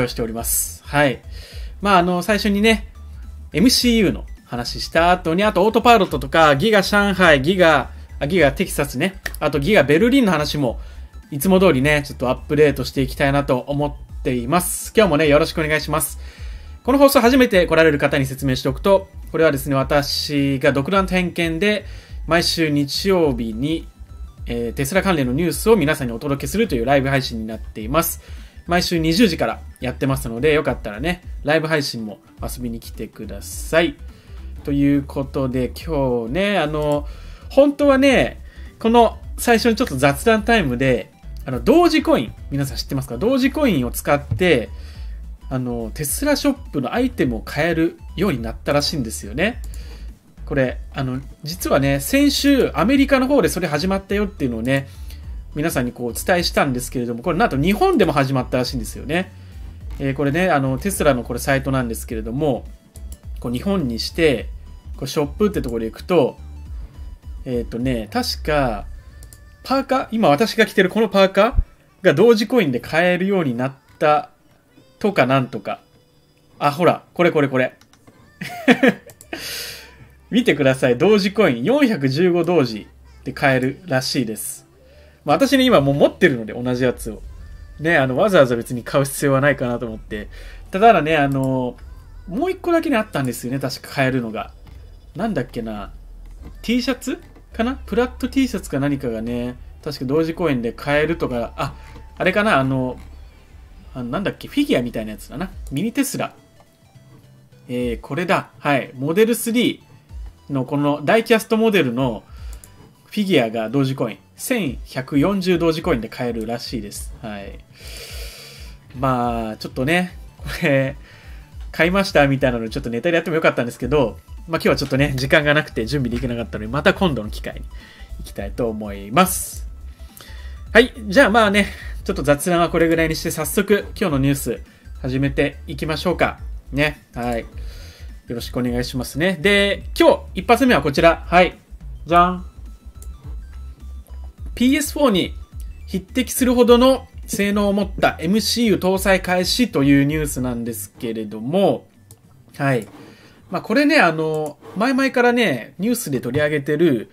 をしております。はい。まあ、あの、最初にね、MCU の話した後に、あとオートパイロットとか、ギガ上海、ギガ、あギガテキサスね、あとギガベルリンの話も、いつも通りね、ちょっとアップデートしていきたいなと思っています。今日もね、よろしくお願いします。この放送初めて来られる方に説明しておくと、これはですね、私が独断点偏見で、毎週日曜日に、えー、テスラ関連のニュースを皆さんにお届けするというライブ配信になっています。毎週20時からやってますので、よかったらね、ライブ配信も遊びに来てください。ということで、今日ね、あの、本当はね、この最初にちょっと雑談タイムで、あの、同時コイン、皆さん知ってますか同時コインを使って、あの、テスラショップのアイテムを買えるようになったらしいんですよね。これ、あの、実はね、先週アメリカの方でそれ始まったよっていうのをね、皆さんにこうお伝えしたんですけれども、これなんと日本でも始まったらしいんですよね。えー、これね、あの、テスラのこれサイトなんですけれども、こう日本にして、こうショップってところで行くと、えっ、ー、とね、確か、パーカー、今私が着てるこのパーカーが同時コインで買えるようになったとかなんとか。あ、ほら、これこれこれ。見てください。同時コイン415同時で買えるらしいです。まあ、私ね、今もう持ってるので、同じやつを。ね、あの、わざわざ別に買う必要はないかなと思って。ただね、あの、もう一個だけね、あったんですよね、確か買えるのが。なんだっけな、T シャツかなプラット T シャツか何かがね、確か同時公演で買えるとか、あ、あれかな、あの、あなんだっけ、フィギュアみたいなやつだな。ミニテスラ。えー、これだ。はい。モデル3のこのダイキャストモデルのフィギュアが同時公演。1140同時コインで買えるらしいです。はい。まあ、ちょっとね、これ、買いましたみたいなのちょっとネタでやってもよかったんですけど、まあ今日はちょっとね、時間がなくて準備できなかったので、また今度の機会に行きたいと思います。はい。じゃあまあね、ちょっと雑談はこれぐらいにして、早速今日のニュース始めていきましょうか。ね。はい。よろしくお願いしますね。で、今日一発目はこちら。はい。じゃん。PS4 に匹敵するほどの性能を持った MCU 搭載開始というニュースなんですけれども、はい。まあ、これね、あの、前々からね、ニュースで取り上げてる、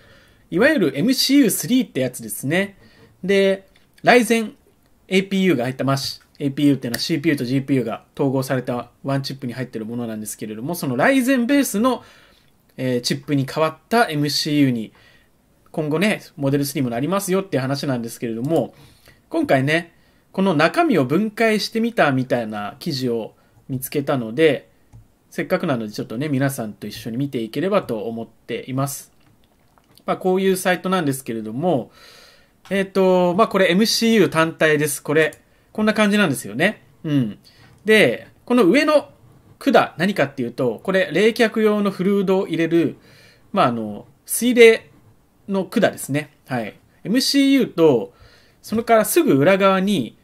いわゆる MCU3 ってやつですね。で、ライゼン APU が入ったマシ。APU っていうのは CPU と GPU が統合されたワンチップに入ってるものなんですけれども、そのライゼンベースの、えー、チップに変わった MCU に今後ね、モデル3もなりますよっていう話なんですけれども、今回ね、この中身を分解してみたみたいな記事を見つけたので、せっかくなのでちょっとね、皆さんと一緒に見ていければと思っています。まあ、こういうサイトなんですけれども、えっ、ー、と、まあ、これ MCU 単体です。これ、こんな感じなんですよね。うん。で、この上の管、何かっていうと、これ、冷却用のフルードを入れる、まあ、あの、水冷の管ですね。はい。MCU と、それからすぐ裏側に、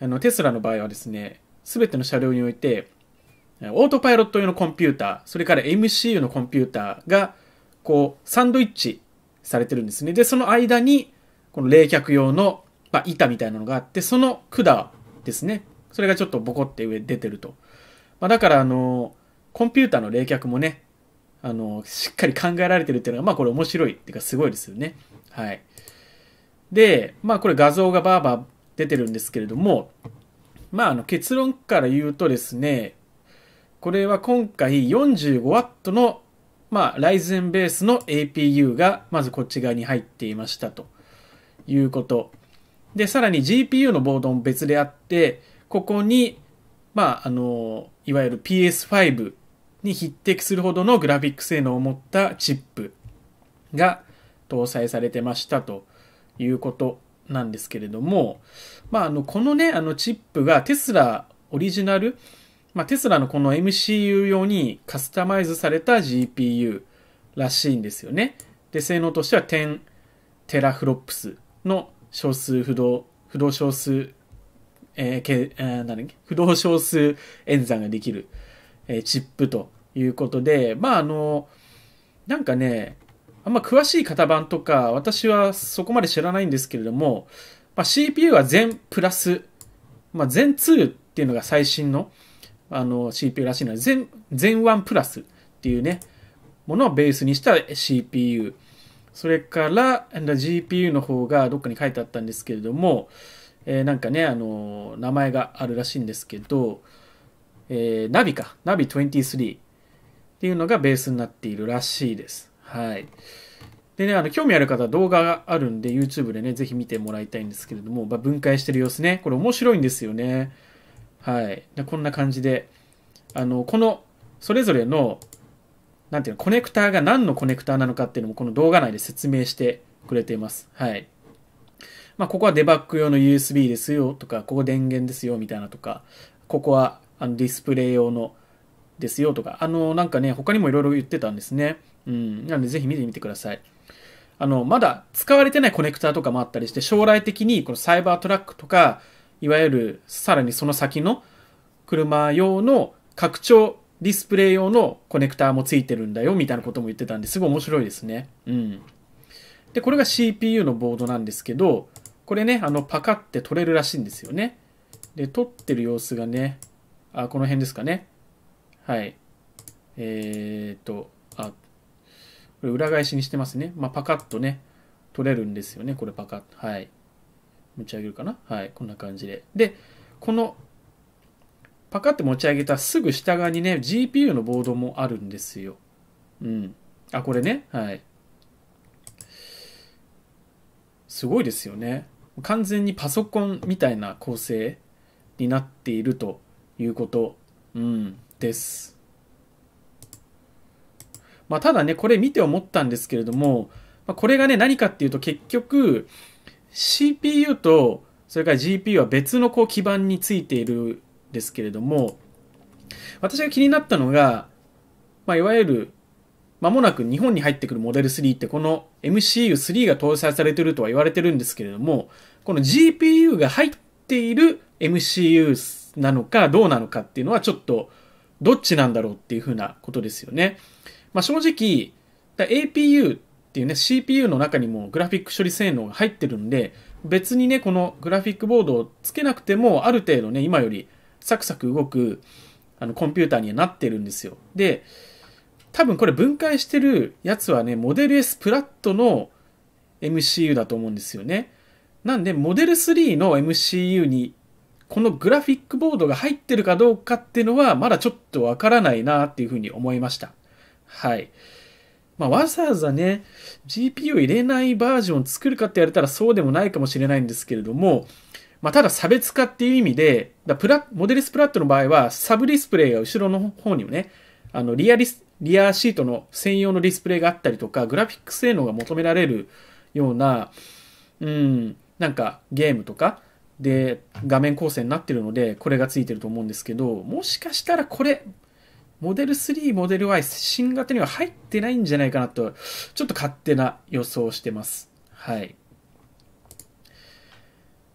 あの、テスラの場合はですね、すべての車両において、オートパイロット用のコンピューター、それから MCU のコンピューターが、こう、サンドイッチされてるんですね。で、その間に、この冷却用の、まあ、板みたいなのがあって、その管ですね。それがちょっとボコって上出てると。まあ、だから、あの、コンピューターの冷却もね、あの、しっかり考えられてるっていうのが、まあこれ面白いっていうかすごいですよね。はい。で、まあこれ画像がバーバー出てるんですけれども、まああの結論から言うとですね、これは今回 45W の、まあ、ライゼンベースの APU がまずこっち側に入っていましたということ。で、さらに GPU のボードも別であって、ここに、まあ、あの、いわゆる PS5 に匹敵するほどのグラフィック性能を持ったチップが搭載されてましたということなんですけれども、まあ、あのこのねあのチップがテスラオリジナル、まあ、テスラのこの MCU 用にカスタマイズされた GPU らしいんですよね。で性能としては10テラフロップスの少数不動不動小数、えーけえー、何不動小数演算ができる、えー、チップということで、まああの、なんかね、あんま詳しい型番とか、私はそこまで知らないんですけれども、まあ、CPU は全プラス、まあ、全2っていうのが最新のあの CPU らしいので、全、全1プラスっていうね、ものをベースにした CPU。それから GPU の方がどっかに書いてあったんですけれども、えー、なんかね、あの名前があるらしいんですけど、えー、ナビか。ナビ23。っていうのがベースになっているらしいです。はい。でね、あの、興味ある方は動画があるんで、YouTube でね、ぜひ見てもらいたいんですけれども、まあ、分解してる様子ね、これ面白いんですよね。はい。こんな感じで、あの、この、それぞれの、なんていうの、コネクターが何のコネクターなのかっていうのも、この動画内で説明してくれています。はい。まあ、ここはデバッグ用の USB ですよとか、ここ電源ですよみたいなとか、ここはあのディスプレイ用のですよとか、あの、なんかね、他にもいろいろ言ってたんですね。うん。なので、ぜひ見てみてください。あの、まだ使われてないコネクターとかもあったりして、将来的にこのサイバートラックとか、いわゆるさらにその先の車用の拡張ディスプレイ用のコネクターもついてるんだよみたいなことも言ってたんですごい面白いですね。うん。で、これが CPU のボードなんですけど、これね、あの、パカって取れるらしいんですよね。で、撮ってる様子がね、あ、この辺ですかね。はい。えっ、ー、と、あ、これ裏返しにしてますね。まあ、パカッとね、取れるんですよね。これパカッと。はい。持ち上げるかなはい。こんな感じで。で、この、パカッと持ち上げたすぐ下側にね、GPU のボードもあるんですよ。うん。あ、これね。はい。すごいですよね。完全にパソコンみたいな構成になっているということ。うん。です。まあ、ただね、これ見て思ったんですけれども、まあ、これがね、何かっていうと結局、CPU とそれから GPU は別のこう基盤についているんですけれども、私が気になったのが、まあ、いわゆる、まもなく日本に入ってくるモデル3ってこの MCU3 が搭載されてるとは言われてるんですけれども、この GPU が入っている MCU なのかどうなのかっていうのはちょっとどっちなんだろうっていうふうなことですよね。まあ、正直、APU っていうね、CPU の中にもグラフィック処理性能が入ってるんで、別にね、このグラフィックボードをつけなくても、ある程度ね、今よりサクサク動くあのコンピューターにはなってるんですよ。で、多分これ分解してるやつはね、モデル S プラットの MCU だと思うんですよね。なんで、モデル3の MCU にこのグラフィックボードが入ってるかどうかっていうのは、まだちょっとわからないなっていうふうに思いました。はい。まあ、わざわざね、GPU 入れないバージョンを作るかって言われたらそうでもないかもしれないんですけれども、まあ、ただ差別化っていう意味で、だプラモデルスプラットの場合は、サブディスプレイが後ろの方にもね、あのリアリス、リアシートの専用のディスプレイがあったりとか、グラフィック性能が求められるような、うん、なんかゲームとか、で画面構成になってるのでこれがついてると思うんですけどもしかしたらこれモデル3モデル Y 新型には入ってないんじゃないかなとちょっと勝手な予想をしてますはい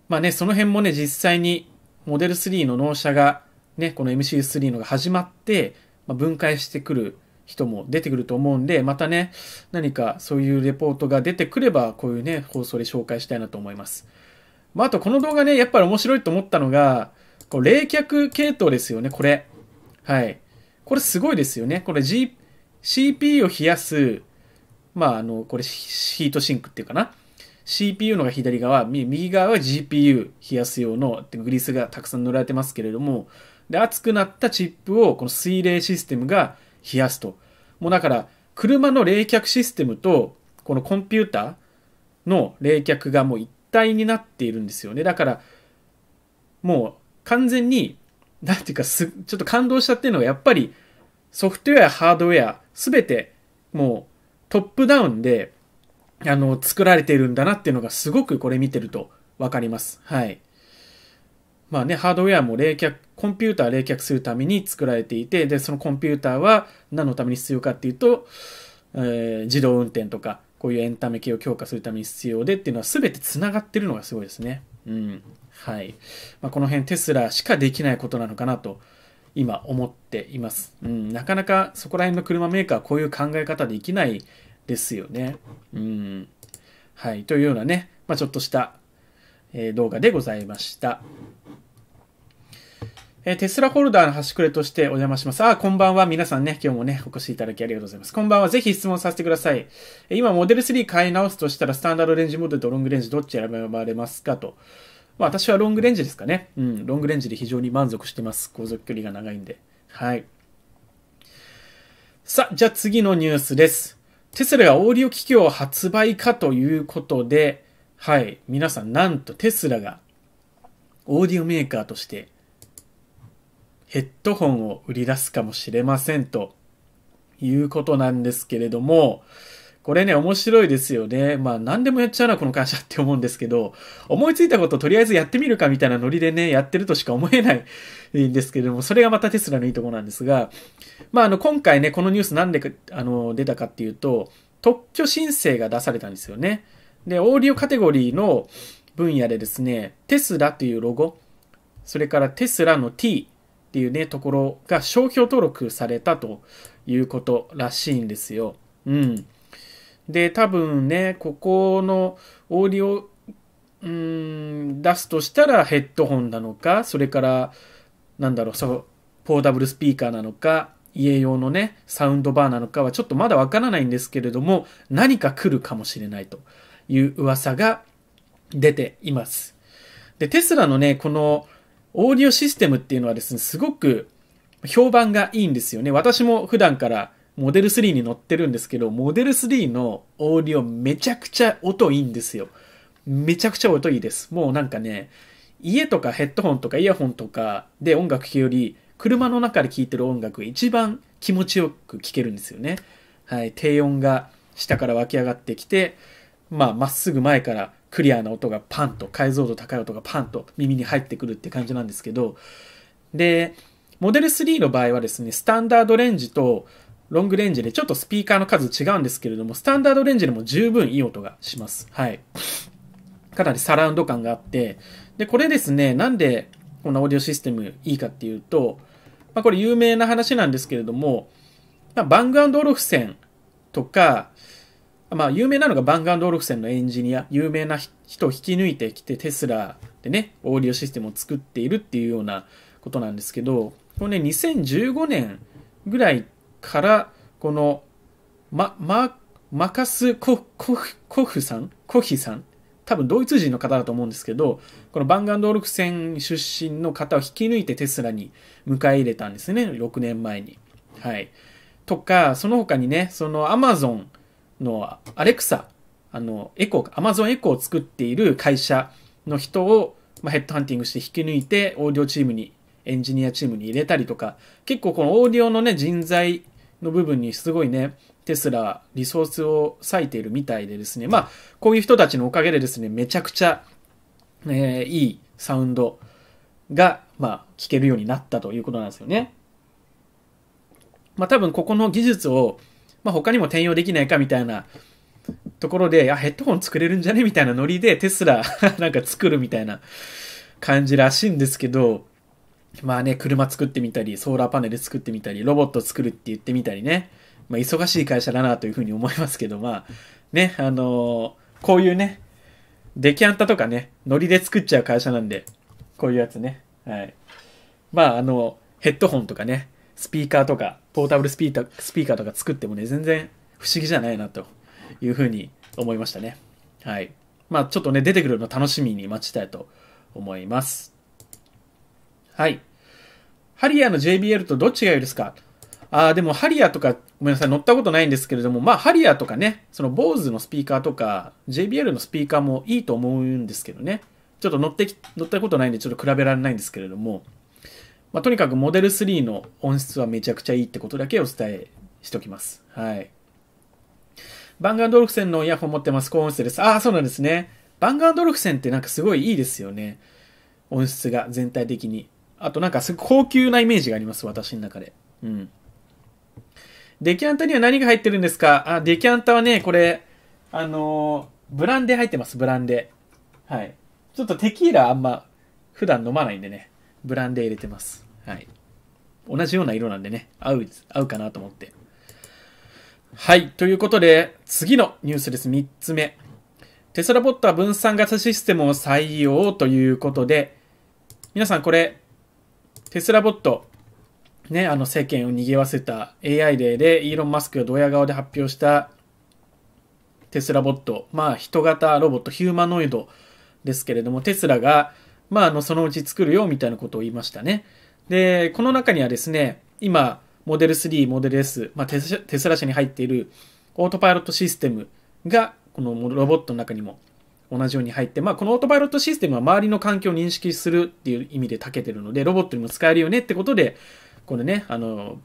まあねその辺もね実際にモデル3の納車がねこの m c 3のが始まって、まあ、分解してくる人も出てくると思うんでまたね何かそういうレポートが出てくればこういうね放送で紹介したいなと思いますまあ、あとこの動画ね、やっぱり面白いと思ったのが、こう冷却系統ですよね、これ。はい。これすごいですよね。これ、G、CPU を冷やす、まあ、あの、これヒートシンクっていうかな。CPU のが左側、右側は GPU 冷やす用のグリスがたくさん塗られてますけれども、で、熱くなったチップをこの水冷システムが冷やすと。もうだから、車の冷却システムと、このコンピューターの冷却がもう一体になっているんですよね。だから、もう完全に、なんていうかす、ちょっと感動したっていうのが、やっぱりソフトウェア、ハードウェア、すべてもうトップダウンで、あの、作られているんだなっていうのがすごくこれ見てるとわかります。はい。まあね、ハードウェアも冷却、コンピューター冷却するために作られていて、で、そのコンピューターは何のために必要かっていうと、えー、自動運転とか、こういうエンタメ系を強化するために必要でっていうのは全て繋がってるのがすごいですね。うん。はい。まあ、この辺テスラしかできないことなのかなと今思っています。うん。なかなかそこら辺の車メーカーはこういう考え方できないですよね。うん。はい。というようなね、まあ、ちょっとした動画でございました。えー、テスラホルダーの端くれとしてお邪魔します。あ、こんばんは。皆さんね、今日もね、お越しいただきありがとうございます。こんばんは。ぜひ質問させてください。今、モデル3買い直すとしたら、スタンダードレンジモデルとロングレンジどっち選ばれますかと。まあ、私はロングレンジですかね。うん、ロングレンジで非常に満足してます。航続距離が長いんで。はい。さじゃあ次のニュースです。テスラがオーディオ機器を発売かということで、はい、皆さん、なんとテスラがオーディオメーカーとしてヘッドホンを売り出すかもしれませんということなんですけれども、これね、面白いですよね。まあ、何でもやっちゃうな、この会社って思うんですけど、思いついたこととりあえずやってみるかみたいなノリでね、やってるとしか思えないんですけれども、それがまたテスラのいいとこなんですが、まあ、あの、今回ね、このニュースなんでか、あの、出たかっていうと、特許申請が出されたんですよね。で、オーディオカテゴリーの分野でですね、テスラというロゴ、それからテスラの t、っていうね、ところが商標登録されたということらしいんですよ。うん。で、多分ね、ここのオーディオ、うん、出すとしたらヘッドホンなのか、それから、なんだろう、そう、ポーダブルスピーカーなのか、家用のね、サウンドバーなのかはちょっとまだわからないんですけれども、何か来るかもしれないという噂が出ています。で、テスラのね、このオーディオシステムっていうのはですね、すごく評判がいいんですよね。私も普段からモデル3に乗ってるんですけど、モデル3のオーディオめちゃくちゃ音いいんですよ。めちゃくちゃ音いいです。もうなんかね、家とかヘッドホンとかイヤホンとかで音楽聴くより、車の中で聴いてる音楽一番気持ちよく聴けるんですよね。はい、低音が下から湧き上がってきて、まあ、まっすぐ前からクリアな音がパンと解像度高い音がパンと耳に入ってくるって感じなんですけどでモデル3の場合はですねスタンダードレンジとロングレンジでちょっとスピーカーの数違うんですけれどもスタンダードレンジでも十分いい音がしますはいかなりサラウンド感があってでこれですねなんでこのオーディオシステムいいかっていうと、まあ、これ有名な話なんですけれども、まあ、バングオルフセンとか、まあ、有名なのがバンガンドルフセンのエンジニア、有名な人を引き抜いてきてテスラでね、オーディオシステムを作っているっていうようなことなんですけど、これね、2015年ぐらいから、この、ま、ま、マカスコ・コフ、コフさんコヒさん多分ドイツ人の方だと思うんですけど、このバンガンドルフセン出身の方を引き抜いてテスラに迎え入れたんですね、6年前に。はい。とか、その他にね、そのアマゾン、の、アレクサ、あの、エコ、アマゾンエコを作っている会社の人を、まあ、ヘッドハンティングして引き抜いて、オーディオチームに、エンジニアチームに入れたりとか、結構このオーディオのね、人材の部分にすごいね、テスラ、リソースを割いているみたいでですね、まあ、こういう人たちのおかげでですね、めちゃくちゃ、えー、いいサウンドが、まあ、聞けるようになったということなんですよね。まあ、多分ここの技術をまあ、他にも転用できないかみたいなところで、あ、ヘッドホン作れるんじゃねみたいなノリでテスラ なんか作るみたいな感じらしいんですけど、まあね、車作ってみたり、ソーラーパネル作ってみたり、ロボット作るって言ってみたりね、まあ、忙しい会社だなというふうに思いますけど、まあ、ね、あのー、こういうね、デキャンタとかね、ノリで作っちゃう会社なんで、こういうやつね。はい。まあ、あの、ヘッドホンとかね、スピーカーとか、ポータブルスピーカースピーカーとか作ってもね、全然不思議じゃないなというふうに思いましたね。はい。まあちょっとね、出てくるの楽しみに待ちたいと思います。はい。ハリアーの JBL とどっちがいいですかああ、でもハリアーとか、ごめんなさい、乗ったことないんですけれども、まあハリアーとかね、その BOSE のスピーカーとか、JBL のスピーカーもいいと思うんですけどね。ちょっと乗ってき、乗ったことないんで、ちょっと比べられないんですけれども、まあ、とにかくモデル3の音質はめちゃくちゃいいってことだけお伝えしておきます。はい。バンガードルフセンのイヤホン持ってます。高音質です。ああ、そうなんですね。バンガードルフセンってなんかすごいいいですよね。音質が全体的に。あとなんかすごい高級なイメージがあります。私の中で。うん。デキャンタには何が入ってるんですかあ、デキャンタはね、これ、あのー、ブランデ入ってます。ブランデ。はい。ちょっとテキーラあんま普段飲まないんでね。ブランデ入れてます。はい。同じような色なんでね、合う、合うかなと思って。はい。ということで、次のニュースです。3つ目。テスラボットは分散型システムを採用ということで、皆さんこれ、テスラボット、ね、あの世間を賑わせた AI デーで、イーロン・マスクがドヤ顔で発表したテスラボット、まあ人型ロボット、ヒューマノイドですけれども、テスラが、まああのそのうち作るよみたいなことを言いましたね。で、この中にはですね、今、モデル3、モデル S、まあ、テスラ社に入っているオートパイロットシステムが、このロボットの中にも同じように入って、まあ、このオートパイロットシステムは周りの環境を認識するっていう意味で長けてるので、ロボットにも使えるよねってことで、これね、あの、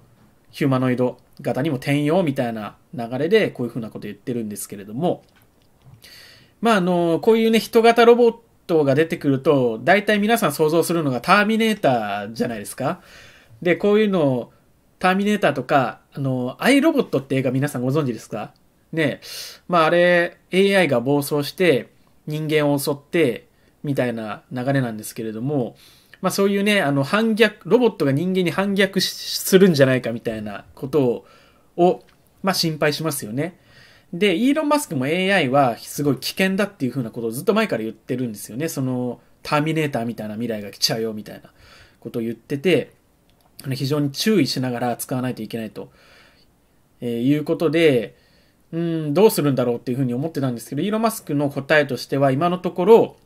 ヒューマノイド型にも転用みたいな流れで、こういうふうなこと言ってるんですけれども、まあ、あの、こういうね、人型ロボットが出てくると、大体皆さん想像するのがターミネーターじゃないですか。で、こういうのを、ターミネーターとか、あの、アイロボットって映画皆さんご存知ですかねまああれ、AI が暴走して、人間を襲って、みたいな流れなんですけれども、まあそういうね、あの反逆、ロボットが人間に反逆するんじゃないかみたいなことを、をまあ心配しますよね。で、イーロン・マスクも AI はすごい危険だっていうふうなことをずっと前から言ってるんですよね。その、ターミネーターみたいな未来が来ちゃうよみたいなことを言ってて、非常に注意しながら使わないといけないと、えー、いうことで、うん、どうするんだろうっていうふうに思ってたんですけど、イーロン・マスクの答えとしては今のところ、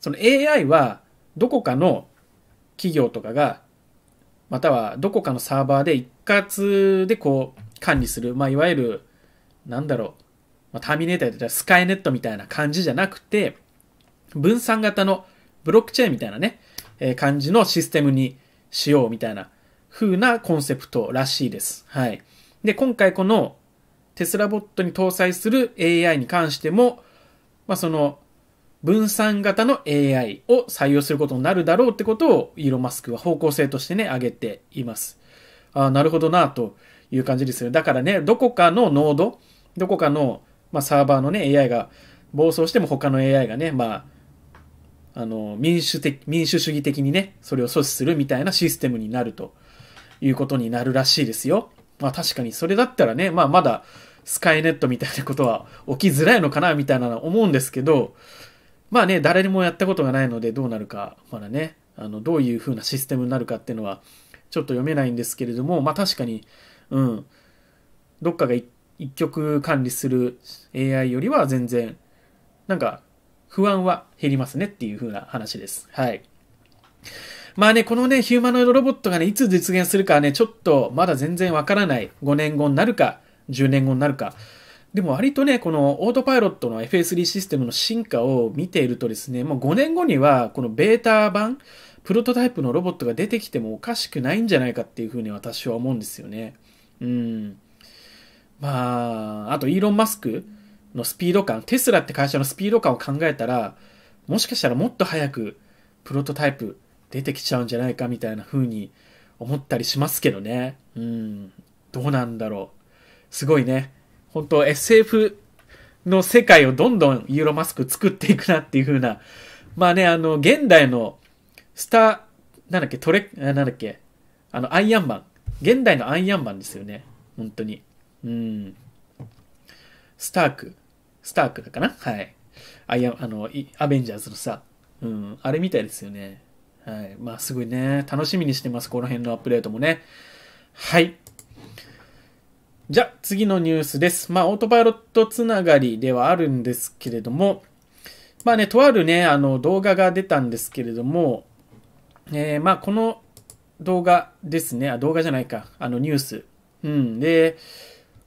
その AI はどこかの企業とかが、またはどこかのサーバーで一括でこう管理する、まあ、いわゆるなんだろう、まあ、ターミネーターでスカイネットみたいな感じじゃなくて、分散型のブロックチェーンみたいなね、えー、感じのシステムにしようみたいな風なコンセプトらしいです。はい。で、今回このテスラボットに搭載する AI に関しても、まあ、その分散型の AI を採用することになるだろうってことをイーロン・マスクは方向性としてね、挙げています。ああ、なるほどなという感じですよ。だからね、どこかのノード、どこかの、まあ、サーバーのね、AI が暴走しても他の AI がね、まあ、あの、民主的、民主主義的にね、それを阻止するみたいなシステムになるということになるらしいですよ。まあ確かにそれだったらね、まあまだスカイネットみたいなことは起きづらいのかなみたいなのは思うんですけど、まあね、誰にもやったことがないのでどうなるか、まだね、あの、どういう風なシステムになるかっていうのはちょっと読めないんですけれども、まあ確かに、うん、どっかが一一曲管理する AI よりは全然、なんか、不安は減りますねっていう風な話です。はい。まあね、このね、ヒューマノイドロボットがね、いつ実現するかはね、ちょっとまだ全然わからない。5年後になるか、10年後になるか。でも割とね、このオートパイロットの FS3 システムの進化を見ているとですね、もう5年後には、このベータ版、プロトタイプのロボットが出てきてもおかしくないんじゃないかっていうふうに私は思うんですよね。うん。まあ、あとイーロン・マスクのスピード感、テスラって会社のスピード感を考えたら、もしかしたらもっと早くプロトタイプ出てきちゃうんじゃないかみたいな風に思ったりしますけどね。うん、どうなんだろう。すごいね。本当 SF の世界をどんどんイーロン・マスク作っていくなっていう風な、まあね、あの、現代のスター、なんだっけ、トレ、なんだっけ、あの、アイアンマン。現代のアイアンマンですよね。本当に。うん。スターク。スタークだかなはい。アイアあの、アベンジャーズのさ、うん、あれみたいですよね。はい。まあ、すごいね。楽しみにしてます。この辺のアップデートもね。はい。じゃあ、次のニュースです。まあ、オートパイロットつながりではあるんですけれども、まあね、とあるね、あの、動画が出たんですけれども、えー、まあ、この動画ですね、あ、動画じゃないか、あの、ニュース。うん。で、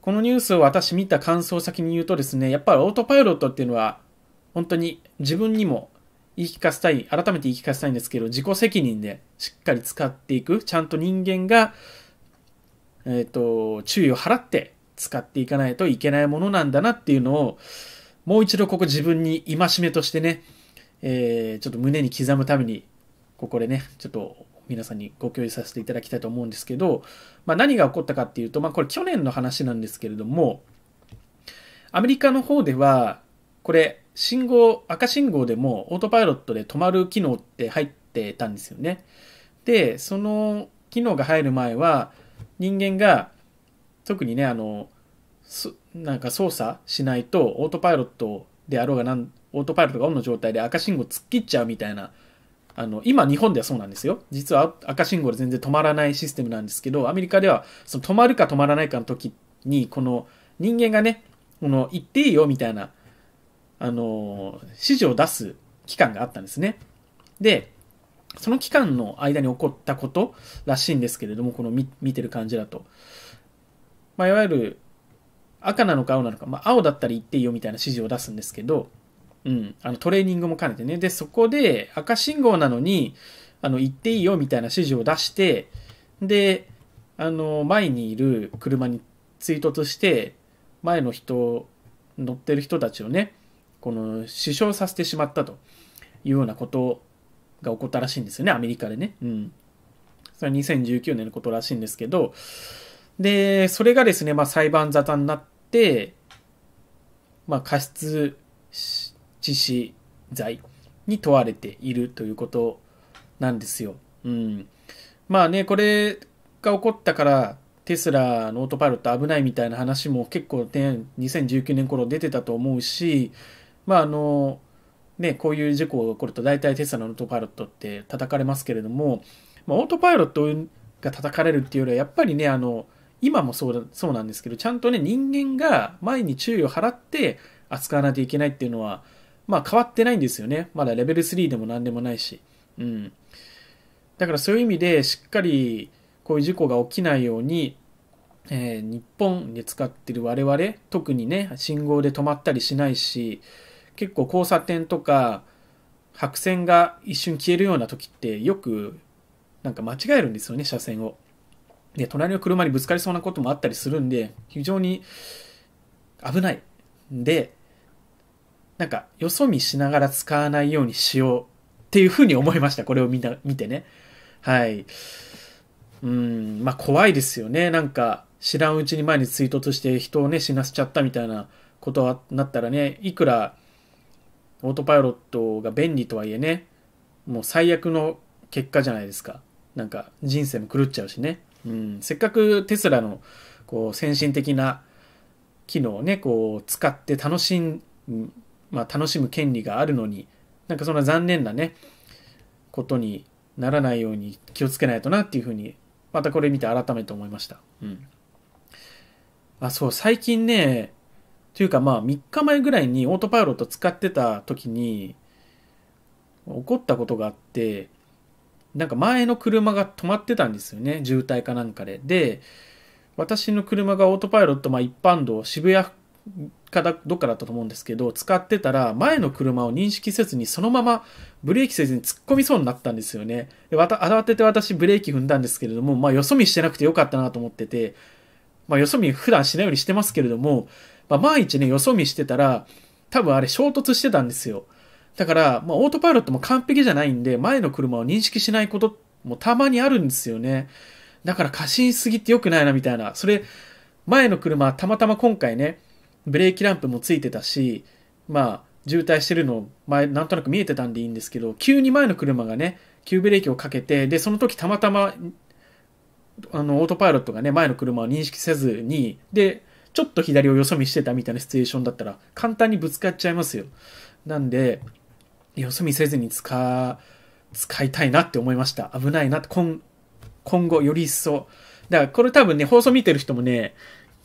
このニュースを私見た感想先に言うとですね、やっぱりオートパイロットっていうのは、本当に自分にも言い聞かせたい、改めて言い聞かせたいんですけど、自己責任でしっかり使っていく、ちゃんと人間が、えっ、ー、と、注意を払って使っていかないといけないものなんだなっていうのを、もう一度ここ自分に戒めとしてね、えー、ちょっと胸に刻むために、ここでね、ちょっと皆さんにご共有させていただきたいと思うんですけど、まあ、何が起こったかっていうと、まあ、これ去年の話なんですけれども、アメリカの方では、これ、信号、赤信号でもオートパイロットで止まる機能って入ってたんですよね。で、その機能が入る前は、人間が、特にね、あの、なんか操作しないと、オートパイロットであろうがオートパイロットがオンの状態で赤信号突っ切っちゃうみたいなあの、今日本ではそうなんですよ。実は赤信号で全然止まらないシステムなんですけど、アメリカではその止まるか止まらないかの時に、この人間がね、この行っていいよみたいな、あの、指示を出す期間があったんですね。で、その期間の間に起こったことらしいんですけれども、この見てる感じだと。まあ、いわゆる赤なのか青なのか、まあ、青だったら言っていいよみたいな指示を出すんですけど、うん、あのトレーニングも兼ねてね。で、そこで赤信号なのに、あの、行っていいよみたいな指示を出して、で、あの、前にいる車に追突して、前の人、乗ってる人たちをね、この、死傷させてしまったというようなことが起こったらしいんですよね、アメリカでね。うん。それは2019年のことらしいんですけど、で、それがですね、まあ、裁判沙汰になって、まあ、過失致死罪に問われているということなんですよ。うん。まあね、これが起こったから、テスラのオートパイロット危ないみたいな話も結構ね、2019年頃出てたと思うし、まああの、ね、こういう事故が起こると大体テスラのオートパイロットって叩かれますけれども、まあ、オートパイロットが叩かれるっていうよりは、やっぱりね、あの、今もそうだそうなんですけど、ちゃんとね、人間が前に注意を払って扱わないといけないっていうのは、まあ変わってないんですよね。まだレベル3でも何でもないし。うん。だからそういう意味でしっかりこういう事故が起きないように、えー、日本で使ってる我々、特にね、信号で止まったりしないし、結構交差点とか白線が一瞬消えるような時ってよくなんか間違えるんですよね、車線を。で、隣の車にぶつかりそうなこともあったりするんで、非常に危ない。で、なんか、よそ見しながら使わないようにしようっていうふうに思いました。これをみんな見てね。はい。うん、まあ怖いですよね。なんか、知らんうちに前に追突して人をね、死なせちゃったみたいなことになったらね、いくらオートパイロットが便利とはいえね、もう最悪の結果じゃないですか。なんか人生も狂っちゃうしね。うん、せっかくテスラのこう先進的な機能をね、こう使って楽しんまあ、楽しむ権利があるのになんかそんな残念なねことにならないように気をつけないとなっていうふうにまたこれ見て改めて思いました。うん。あ、そう、最近ね、というかまあ3日前ぐらいにオートパイロット使ってた時に起こったことがあって、なんか前の車が止まってたんですよね。渋滞かなんかで。で、私の車がオートパイロット、まあ一般道、渋谷かだどっかだったと思うんですけど、使ってたら、前の車を認識せずに、そのままブレーキせずに突っ込みそうになったんですよね。で、わた、慌てて私ブレーキ踏んだんですけれども、まあ、よそ見してなくてよかったなと思ってて、まあ、よそ見普段しないようにしてますけれども、まあ、万一ね、よそ見してたら、多分あれ衝突してたんですよ。だから、まあ、オートパイロットも完璧じゃないんで、前の車を認識しないこともたまにあるんですよね。だから過信しすぎて良くないなみたいな。それ、前の車、たまたま今回ね、ブレーキランプもついてたし、まあ、渋滞してるの前、なんとなく見えてたんでいいんですけど、急に前の車がね、急ブレーキをかけて、で、その時たまたま、あの、オートパイロットがね、前の車を認識せずに、で、ちょっと左をよそ見してたみたいなシチュエーションだったら、簡単にぶつかっちゃいますよ。なんで、よそ見せずに使、使いたいなって思いました。危ないなって、今、今後より一層。だからこれ多分ね、放送見てる人もね、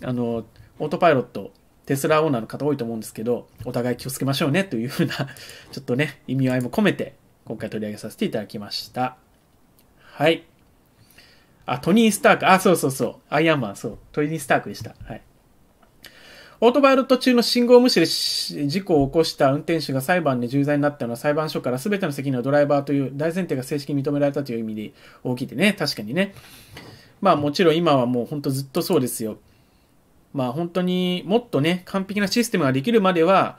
あの、オートパイロットテスラオーナーの方多いと思うんですけど、お互い気をつけましょうねというふうな ちょっとね、意味合いも込めて、今回取り上げさせていただきました。はい。あ、トニー・スターク。あ、そうそうそう。アイアンマン、そう。トニー・スタークでした。はい。オートバイロット中の信号無視で事故を起こした運転手が裁判で重罪になったのは裁判所から全ての責任はドライバーという大前提が正式に認められたという意味で大きいでね、確かにね。まあもちろん今はもうほんとずっとそうですよ。まあ本当にもっとね、完璧なシステムができるまでは、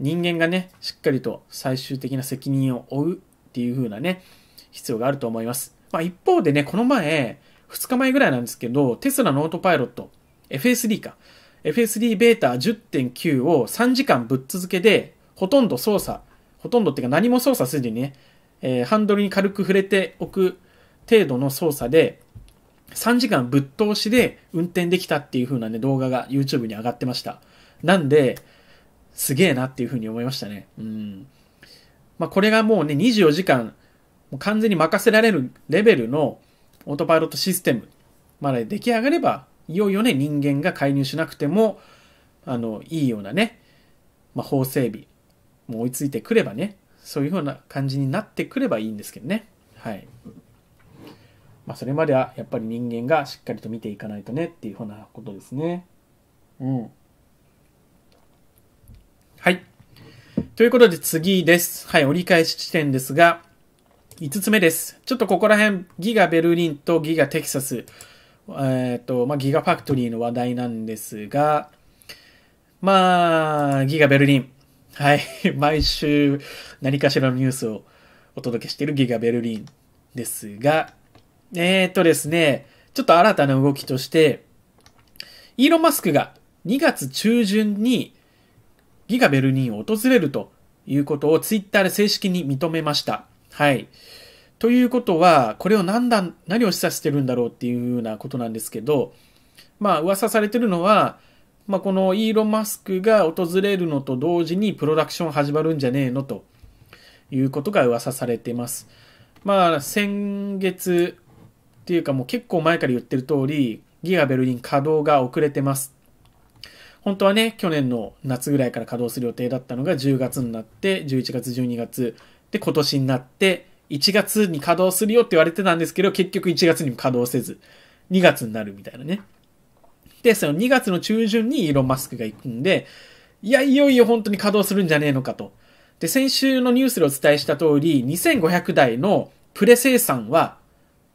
人間がね、しっかりと最終的な責任を負うっていう風なね、必要があると思います。まあ一方でね、この前、2日前ぐらいなんですけど、テスラノートパイロット、FSD か。FSD ベータ10.9を3時間ぶっ続けで、ほとんど操作、ほとんどっていうか何も操作せずにね、えー、ハンドルに軽く触れておく程度の操作で、3時間ぶっ通しで運転できたっていう風なね、動画が YouTube に上がってました。なんで、すげえなっていう風に思いましたね。うん。まあ、これがもうね、24時間、もう完全に任せられるレベルのオートパイロットシステムまで出来上がれば、いよいよね、人間が介入しなくても、あの、いいようなね、まあ、法整備も追いついてくればね、そういう風うな感じになってくればいいんですけどね。はい。まあ、それまではやっぱり人間がしっかりと見ていかないとねっていうふうなことですね。うん。はい。ということで次です。はい、折り返し地点ですが、5つ目です。ちょっとここら辺、ギガベルリンとギガテキサス、えっ、ー、と、まあ、ギガファクトリーの話題なんですが、まあ、ギガベルリン。はい。毎週何かしらのニュースをお届けしているギガベルリンですが、えー、っとですね、ちょっと新たな動きとして、イーロン・マスクが2月中旬にギガベルリンを訪れるということをツイッターで正式に認めました。はい。ということは、これを何だ、何を示唆してるんだろうっていうようなことなんですけど、まあ噂されてるのは、まあこのイーロン・マスクが訪れるのと同時にプロダクション始まるんじゃねえのということが噂されてます。まあ先月、っていうかもう結構前から言ってる通り、ギガベルリン稼働が遅れてます。本当はね、去年の夏ぐらいから稼働する予定だったのが10月になって、11月、12月、で、今年になって、1月に稼働するよって言われてたんですけど、結局1月にも稼働せず、2月になるみたいなね。で、その2月の中旬にイーロン・マスクが行くんで、いや、いよいよ本当に稼働するんじゃねえのかと。で、先週のニュースでお伝えした通り、2500台のプレ生産は、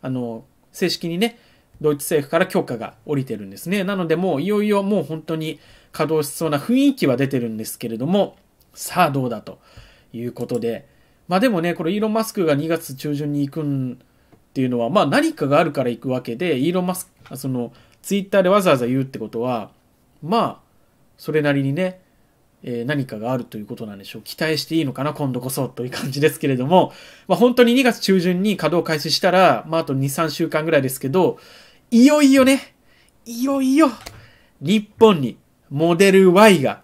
あの、正式にね、ドイツ政府から許可が下りてるんですね。なのでもういよいよもう本当に稼働しそうな雰囲気は出てるんですけれども、さあどうだということで、まあでもね、これイーロン・マスクが2月中旬に行くんっていうのは、まあ何かがあるから行くわけで、イーロン・マスク、そのツイッターでわざわざ言うってことは、まあ、それなりにね、え何かがあるということなんでしょう。期待していいのかな、今度こそという感じですけれども、まあ、本当に2月中旬に稼働開始したら、まあ、あと2、3週間ぐらいですけど、いよいよね、いよいよ、日本にモデル Y が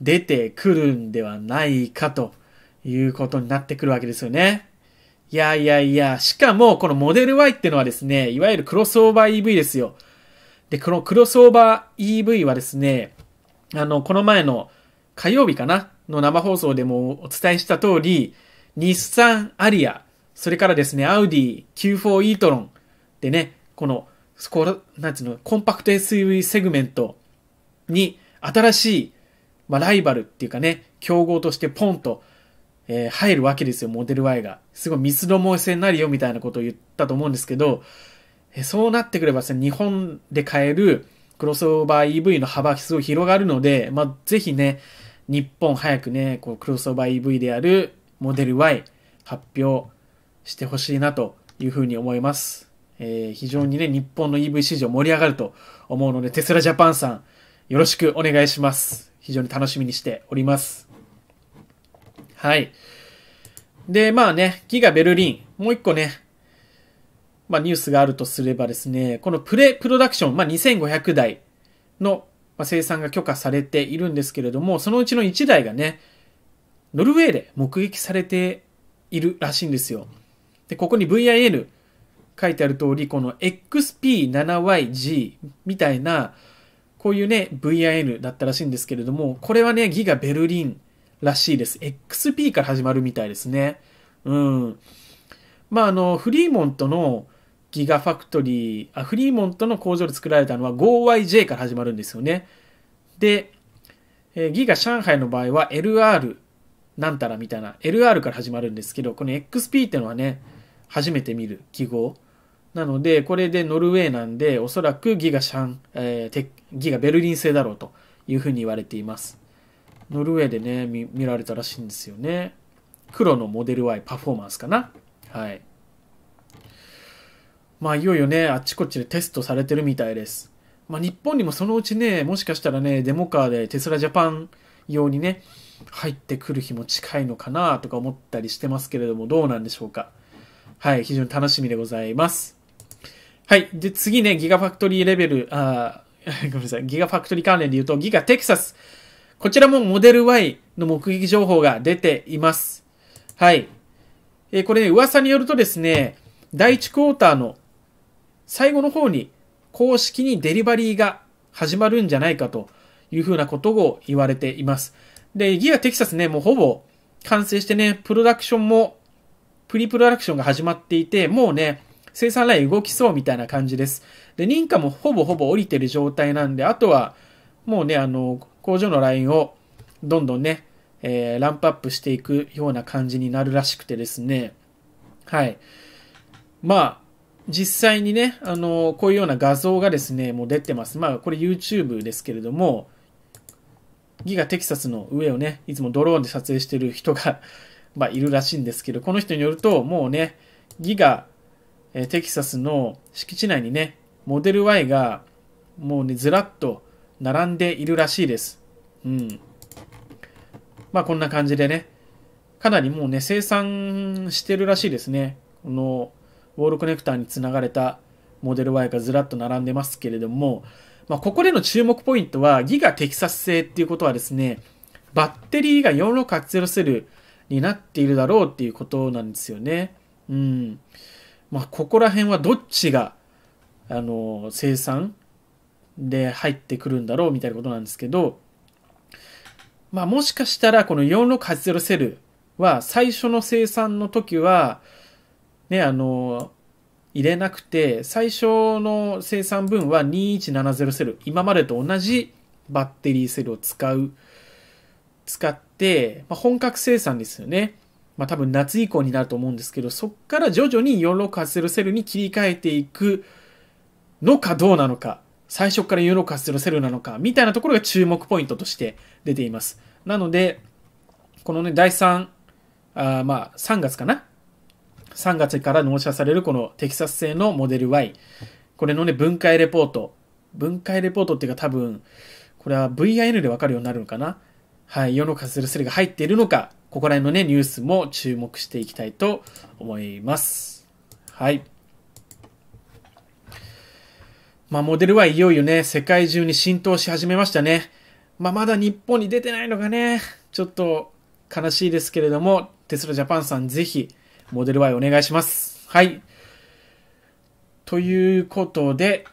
出てくるんではないかということになってくるわけですよね。いやいやいや、しかもこのモデル Y ってのはですね、いわゆるクロスオーバー EV ですよ。で、このクロスオーバー EV はですね、あの、この前の火曜日かなの生放送でもお伝えした通り、日産アリア、それからですね、アウディ Q4 イートロンでね、この、なんつうの、コンパクト SUV セグメントに新しい、まあ、ライバルっていうかね、競合としてポンと、えー、入るわけですよ、モデル Y が。すごいスつモエセになるよみたいなことを言ったと思うんですけど、えー、そうなってくればですね、日本で買えるクロスオーバー EV の幅すごい広がるので、まあ、ぜひね、日本早くね、こうクロスオーバー EV であるモデル Y 発表してほしいなというふうに思います。えー、非常にね、日本の EV 市場盛り上がると思うので、テスラジャパンさん、よろしくお願いします。非常に楽しみにしております。はい。で、まあね、ギガベルリン、もう一個ね、まあニュースがあるとすればですね、このプレプロダクション、まあ2500台のまあ、生産が許可されているんですけれども、そのうちの1台がね、ノルウェーで目撃されているらしいんですよ。で、ここに VIL 書いてある通り、この XP7YG みたいな、こういうね、v i n だったらしいんですけれども、これはね、ギガベルリンらしいです。XP から始まるみたいですね。うん。まあ、あの、フリーモントのギガファクトリー、あ、フリーモントの工場で作られたのは 5YJ から始まるんですよね。で、えギガ上海の場合は LR なんたらみたいな LR から始まるんですけど、この XP っていうのはね、初めて見る記号。なので、これでノルウェーなんで、おそらくギガシャン、えー、ギガベルリン製だろうというふうに言われています。ノルウェーでね、見られたらしいんですよね。黒のモデル Y パフォーマンスかな。はい。まあいよいよね、あっちこっちでテストされてるみたいです。まあ日本にもそのうちね、もしかしたらね、デモカーでテスラジャパン用にね、入ってくる日も近いのかなとか思ったりしてますけれども、どうなんでしょうか。はい、非常に楽しみでございます。はい、で次ね、ギガファクトリーレベル、あ ごめんなさい、ギガファクトリー関連で言うと、ギガテキサス。こちらもモデル Y の目撃情報が出ています。はい。えー、これね、噂によるとですね、第1クォーターの最後の方に公式にデリバリーが始まるんじゃないかというふうなことを言われています。で、ギアテキサスね、もうほぼ完成してね、プロダクションも、プリプロダクションが始まっていて、もうね、生産ライン動きそうみたいな感じです。で、認可もほぼほぼ降りてる状態なんで、あとは、もうね、あの、工場のラインをどんどんね、えー、ランプアップしていくような感じになるらしくてですね。はい。まあ、実際にね、あの、こういうような画像がですね、もう出てます。まあ、これ YouTube ですけれども、ギガテキサスの上をね、いつもドローンで撮影してる人が まあ、いるらしいんですけど、この人によると、もうね、ギガ、えテキサスの敷地内にね、モデル Y が、もうね、ずらっと並んでいるらしいです。うん。まあ、こんな感じでね、かなりもうね、生産してるらしいですね。この、ウォールコネクターにつながれたモデル Y がずらっと並んでますけれども、まあ、ここでの注目ポイントは、ギガテキサス製っていうことはですね、バッテリーが4680セルになっているだろうっていうことなんですよね。うん。まあ、ここら辺はどっちが、あの、生産で入ってくるんだろうみたいなことなんですけど、まあ、もしかしたらこの4680セルは最初の生産の時は、ね、あの、入れなくて、最初の生産分は2170セル、今までと同じバッテリーセルを使う、使って、まあ、本格生産ですよね。まあ、多分夏以降になると思うんですけど、そっから徐々に4680セルに切り替えていくのかどうなのか、最初から4680セルなのか、みたいなところが注目ポイントとして出ています。なので、このね、第3、あまあ、3月かな3月から納車されるこのテキサス製のモデル Y。これのね、分解レポート。分解レポートっていうか多分、これは VIN でわかるようになるのかなはい、世のカスルスレが入っているのか、ここら辺のね、ニュースも注目していきたいと思います。はい。まあ、モデル Y いよいよね、世界中に浸透し始めましたね。まあ、まだ日本に出てないのがね、ちょっと悲しいですけれども、テスラジャパンさんぜひ、モデル Y お願いします。はい。ということで、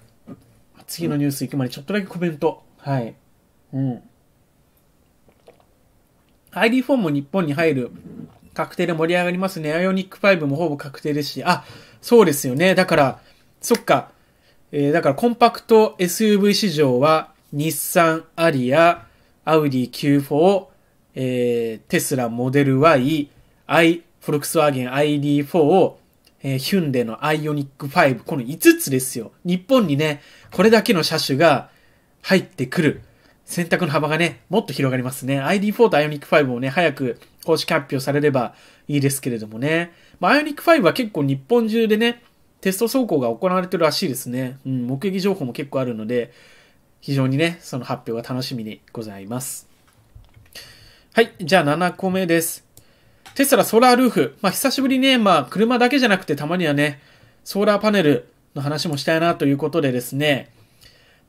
次のニュース行くまでちょっとだけコメント。はい。うん。ID4 も日本に入る確定で盛り上がりますね。アイオニック5もほぼ確定ですし。あ、そうですよね。だから、そっか。えー、だからコンパクト SUV 市場は、日産、アリア、アウディ Q4、えー、テスラ、モデル Y、i、フォルクスワーゲン ID4 を、えー、ヒュンデのアイオニック5、この5つですよ。日本にね、これだけの車種が入ってくる。選択の幅がね、もっと広がりますね。ID4 とアイオニック5をね、早く公式発表されればいいですけれどもね。まあ、アイオニック5は結構日本中でね、テスト走行が行われてるらしいですね。うん、目撃情報も結構あるので、非常にね、その発表が楽しみにございます。はい、じゃあ7個目です。テスラソーラールーフ。まあ、久しぶりね、まあ、車だけじゃなくてたまにはね、ソーラーパネルの話もしたいなということでですね、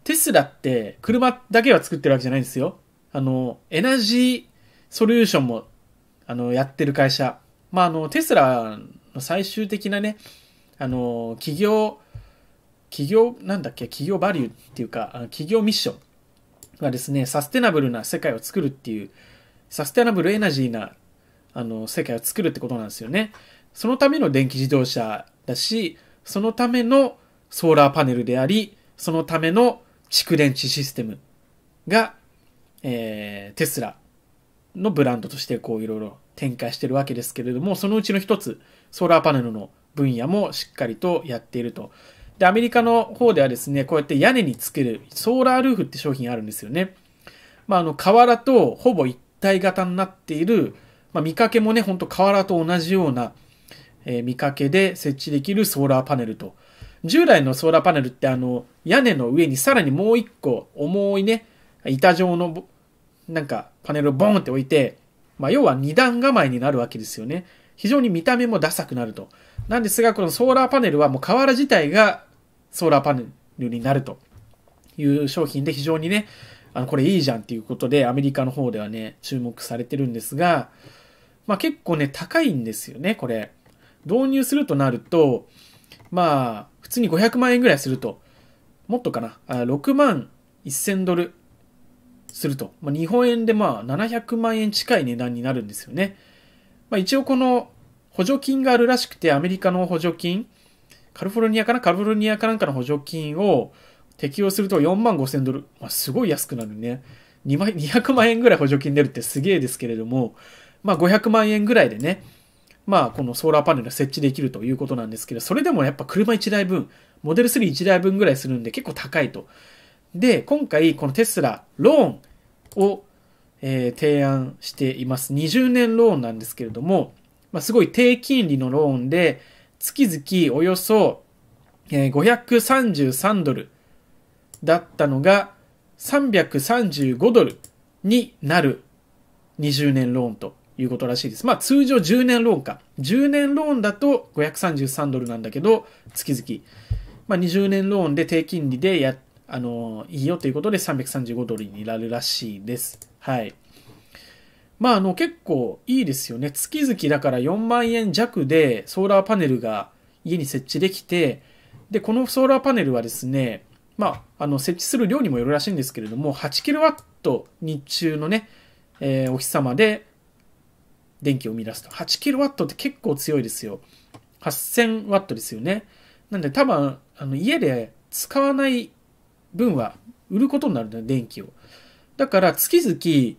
テスラって車だけは作ってるわけじゃないんですよ。あの、エナジーソリューションも、あの、やってる会社。まあ、あの、テスラの最終的なね、あの、企業、企業、なんだっけ、企業バリューっていうか、企業ミッションはですね、サステナブルな世界を作るっていう、サステナブルエナジーなあの世界を作るってことなんですよね。そのための電気自動車だし、そのためのソーラーパネルであり、そのための蓄電池システムが、えー、テスラのブランドとしてこういろいろ展開してるわけですけれども、そのうちの一つ、ソーラーパネルの分野もしっかりとやっていると。で、アメリカの方ではですね、こうやって屋根につけるソーラールーフって商品あるんですよね。まあ、あの、瓦とほぼ一体型になっているまあ、見かけもね、ほんと瓦と同じような、え見かけで設置できるソーラーパネルと。従来のソーラーパネルってあの、屋根の上にさらにもう一個重いね、板状の、なんかパネルをボンって置いて、まあ、要は二段構えになるわけですよね。非常に見た目もダサくなると。なんですが、このソーラーパネルはもう瓦自体がソーラーパネルになるという商品で非常にね、あの、これいいじゃんっていうことでアメリカの方ではね、注目されてるんですが、まあ結構ね、高いんですよね、これ。導入するとなると、まあ、普通に500万円ぐらいすると、もっとかな、あ6万1000ドルすると、まあ、日本円でまあ700万円近い値段になるんですよね。まあ、一応この補助金があるらしくて、アメリカの補助金、カリフォルニアかなカルフォルニアかなんかの補助金を適用すると4万5000ドル。まあ、すごい安くなるね。200万円ぐらい補助金出るってすげえですけれども、まあ、500万円ぐらいでね、まあ、このソーラーパネル設置できるということなんですけど、それでもやっぱ車1台分、モデル31台分ぐらいするんで結構高いと。で、今回このテスラ、ローンを、えー、提案しています。20年ローンなんですけれども、まあ、すごい低金利のローンで、月々およそ、えー、533ドルだったのが335ドルになる20年ローンということらしいです。まあ通常10年ローンか。10年ローンだと533ドルなんだけど、月々。まあ20年ローンで低金利でや、あの、いいよということで335ドルになるらしいです。はい。まああの結構いいですよね。月々だから4万円弱でソーラーパネルが家に設置できて、で、このソーラーパネルはですね、まあ、あの、設置する量にもよるらしいんですけれども、8キロワット日中のね、えー、お日様で電気を生み出すと。8kW って結構強いですよ。8000W ですよね。なんで多分、あの家で使わない分は売ることになるんだよ、電気を。だから月々、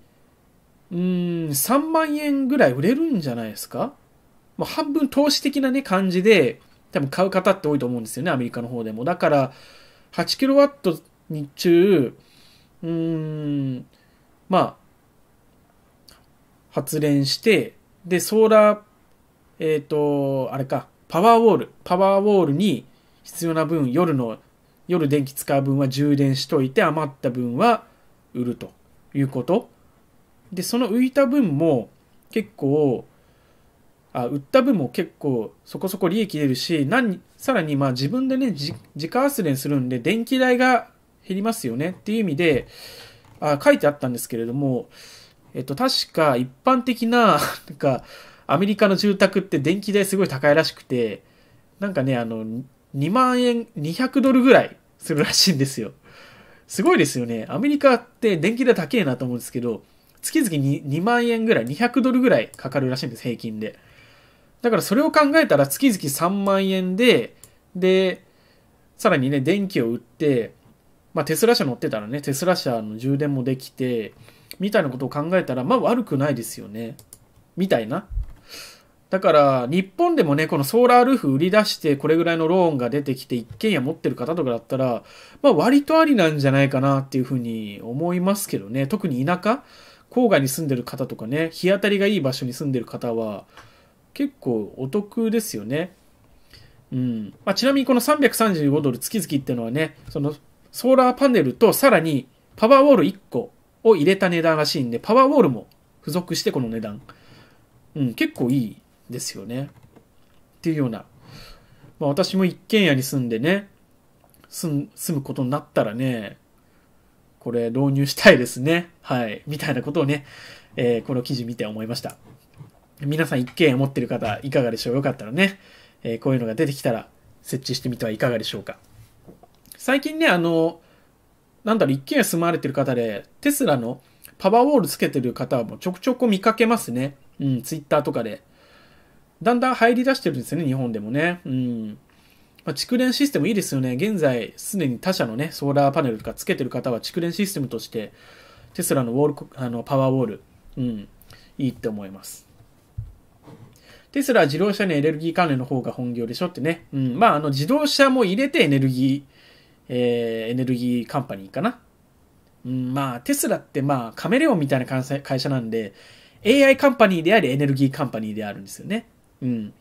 うーん、3万円ぐらい売れるんじゃないですかもう半分投資的なね、感じで、多分買う方って多いと思うんですよね、アメリカの方でも。だから、8kW 日中、うーん、まあ、発電して、で、ソーラー、えっ、ー、と、あれか、パワーウォール、パワーウォールに必要な分、夜の、夜電気使う分は充電しといて、余った分は売るということ。で、その浮いた分も結構、あ売った分も結構そこそこ利益出るし、何さらにまあ自分でね、自家発電するんで電気代が減りますよねっていう意味で、あ書いてあったんですけれども、えっと、確か一般的な、なんか、アメリカの住宅って電気代すごい高いらしくて、なんかね、あの、2万円、200ドルぐらいするらしいんですよ。すごいですよね。アメリカって電気代高えなと思うんですけど、月々に2万円ぐらい、200ドルぐらいかかるらしいんです、平均で。だからそれを考えたら月々3万円で、で、さらにね、電気を売って、まあテスラ車乗ってたらね、テスラ車の充電もできて、みたいなことを考えたら、まあ悪くないですよね。みたいな。だから、日本でもね、このソーラールーフ売り出して、これぐらいのローンが出てきて、一軒家持ってる方とかだったら、まあ割とありなんじゃないかなっていうふうに思いますけどね。特に田舎、郊外に住んでる方とかね、日当たりがいい場所に住んでる方は、結構お得ですよね。うん。まあ、ちなみにこの335ドル月々っていうのはね、そのソーラーパネルとさらにパワーウォール1個を入れた値段らしいんで、パワーウォールも付属してこの値段。うん、結構いいですよね。っていうような。まあ私も一軒家に住んでね、住むことになったらね、これ導入したいですね。はい。みたいなことをね、えー、この記事見て思いました。皆さん一軒家持ってる方いかがでしょうよかったらね、えー、こういうのが出てきたら設置してみてはいかがでしょうか。最近ね、あの、なんだろ一軒家住まわれてる方で、テスラのパワーウォールつけてる方もちょくちょく見かけますね。うん、ツイッターとかで。だんだん入り出してるんですよね、日本でもね。うん。まあ、蓄電システムいいですよね。現在、すでに他社のね、ソーラーパネルとかつけてる方は蓄電システムとして、テスラのウォール、あの、パワーウォール、うん、いいって思います。テスラは自動車にエネルギー関連の方が本業でしょってね。うん。まあ、あの、自動車も入れてエネルギー、えー、エネルギーカンパニーかな。うん、まあ、テスラってまあ、カメレオンみたいな会社なんで、AI カンパニーであり、エネルギーカンパニーであるんですよね。うん。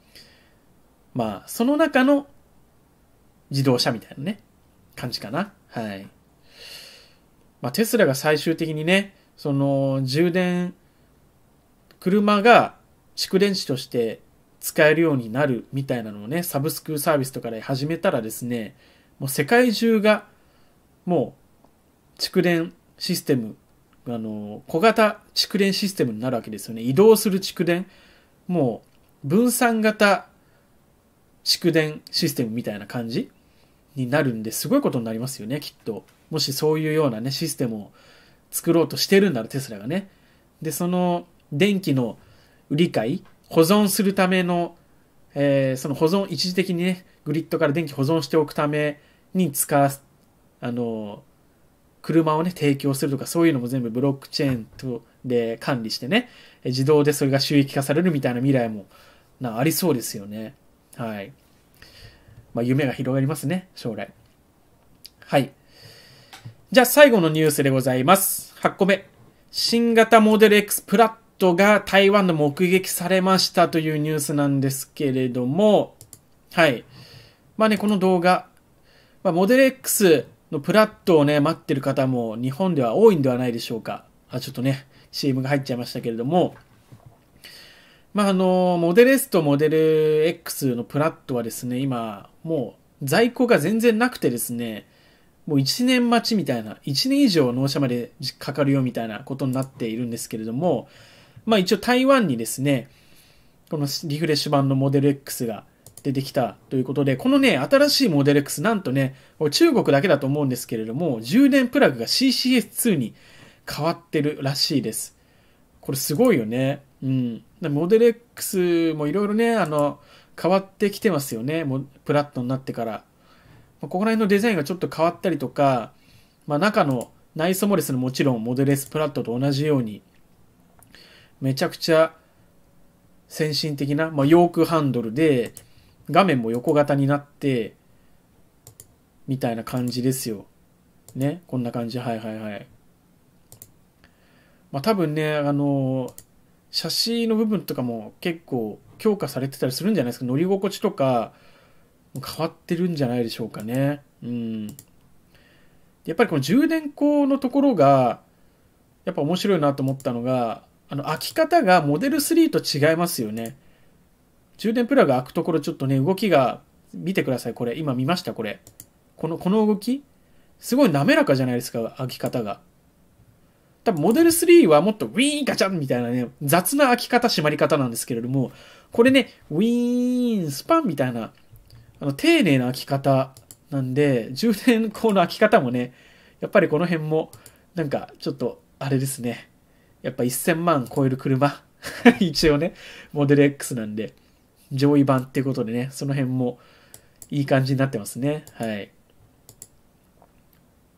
まあ、その中の自動車みたいなね、感じかな。はい。まあ、テスラが最終的にね、その、充電、車が蓄電池として使えるようになるみたいなのをね、サブスクサービスとかで始めたらですね、もう世界中がもう蓄電システムあの小型蓄電システムになるわけですよね移動する蓄電もう分散型蓄電システムみたいな感じになるんですごいことになりますよねきっともしそういうようなねシステムを作ろうとしてるんだらテスラがねでその電気の売り買い保存するためのえー、その保存、一時的にね、グリッドから電気保存しておくために使う、あの、車をね、提供するとか、そういうのも全部ブロックチェーンとで管理してね、自動でそれが収益化されるみたいな未来も、な、ありそうですよね。はい。まあ、夢が広がりますね、将来。はい。じゃあ最後のニュースでございます。8個目。新型モデル X プラットが台湾で目撃されましたというニュースなんですけれども、はい。まあね、この動画、まあ、モデル X のプラットをね、待ってる方も日本では多いんではないでしょうか。あ、ちょっとね、CM が入っちゃいましたけれども、まあ、あの、モデル S とモデル X のプラットはですね、今、もう在庫が全然なくてですね、もう1年待ちみたいな、1年以上納車までかかるよみたいなことになっているんですけれども、まあ一応台湾にですね、このリフレッシュ版のモデル X が出てきたということで、このね、新しいモデル X、なんとね、中国だけだと思うんですけれども、充電プラグが CCS2 に変わってるらしいです。これすごいよね。うん。モデル X もいろいろね、あの、変わってきてますよね。もプラットになってから。ここら辺のデザインがちょっと変わったりとか、まあ、中の内装もですね、もちろんモデル S プラットと同じように、めちゃくちゃ先進的な、まあ、ヨークハンドルで、画面も横型になって、みたいな感じですよ。ね。こんな感じ。はいはいはい。まあ多分ね、あの、写真の部分とかも結構強化されてたりするんじゃないですか。乗り心地とか変わってるんじゃないでしょうかね。うん。やっぱりこの充電口のところが、やっぱ面白いなと思ったのが、あの、開き方がモデル3と違いますよね。充電プラグ開くところちょっとね、動きが、見てください、これ。今見ました、これ。この、この動きすごい滑らかじゃないですか、開き方が。多分、モデル3はもっとウィーンガチャンみたいなね、雑な開き方、閉まり方なんですけれども、これね、ウィーン、スパンみたいな、あの、丁寧な開き方なんで、充電口の開き方もね、やっぱりこの辺も、なんか、ちょっと、あれですね。やっぱ1000万超える車 一応ね、モデル X なんで、上位版っていうことでね、その辺もいい感じになってますね。はい。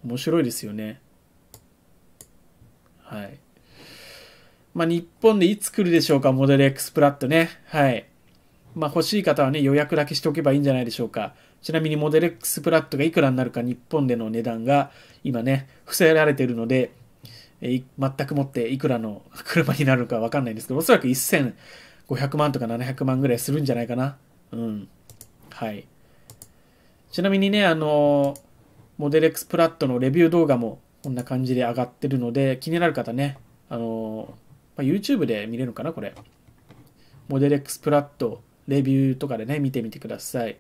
面白いですよね。はい。まあ、日本でいつ来るでしょうか、モデル X プラットね。はい。まあ、欲しい方はね、予約だけしておけばいいんじゃないでしょうか。ちなみにモデル X プラットがいくらになるか日本での値段が今ね、伏せられているので、え全くもっていくらの 車になるかわかんないんですけど、おそらく1500万とか700万ぐらいするんじゃないかな。うん。はい。ちなみにね、あの、モデル X プラットのレビュー動画もこんな感じで上がってるので、気になる方ね、あの、まあ、YouTube で見れるのかな、これ。モデル X プラットレビューとかでね、見てみてください。